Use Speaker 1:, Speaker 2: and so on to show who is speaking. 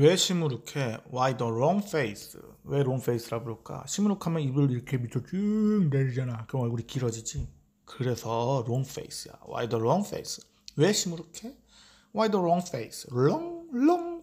Speaker 1: 왜 시무룩해? Why the wrong face? 왜 wrong face라 부를까? 시무룩하면
Speaker 2: 입을 이렇게 밑으로 쭉 내리잖아. 그럼 얼굴이 길어지지.
Speaker 1: 그래서 wrong face야.
Speaker 3: Why the wrong face? 왜 시무룩해? Why the wrong face? Long, long,